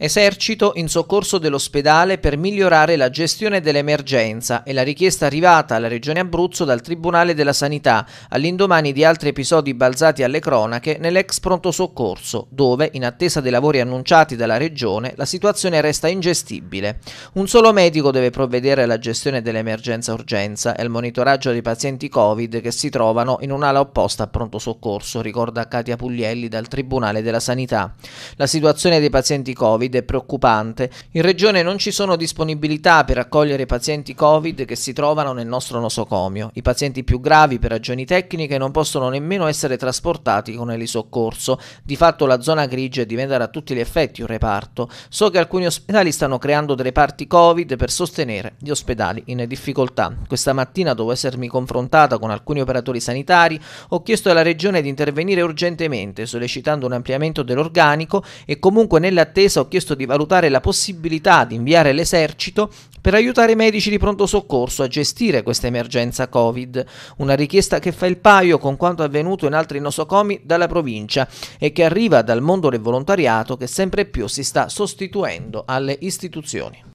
Esercito in soccorso dell'ospedale per migliorare la gestione dell'emergenza e la richiesta arrivata alla Regione Abruzzo dal Tribunale della Sanità all'indomani di altri episodi balzati alle cronache nell'ex pronto soccorso, dove, in attesa dei lavori annunciati dalla Regione, la situazione resta ingestibile. Un solo medico deve provvedere alla gestione dell'emergenza urgenza e al monitoraggio dei pazienti Covid che si trovano in un'ala opposta a pronto soccorso, ricorda Katia Puglielli dal Tribunale della Sanità. La situazione dei pazienti Covid Covid è preoccupante. In regione non ci sono disponibilità per accogliere pazienti Covid che si trovano nel nostro nosocomio. I pazienti più gravi per ragioni tecniche non possono nemmeno essere trasportati con elisoccorso. Di fatto la zona grigia diventa a tutti gli effetti un reparto. So che alcuni ospedali stanno creando dei reparti Covid per sostenere gli ospedali in difficoltà. Questa mattina dopo essermi confrontata con alcuni operatori sanitari, ho chiesto alla regione di intervenire urgentemente sollecitando un ampliamento dell'organico e comunque nell'attesa ho chiesto chiesto di valutare la possibilità di inviare l'esercito per aiutare i medici di pronto soccorso a gestire questa emergenza Covid, una richiesta che fa il paio con quanto avvenuto in altri nosocomi dalla provincia e che arriva dal mondo del volontariato che sempre più si sta sostituendo alle istituzioni.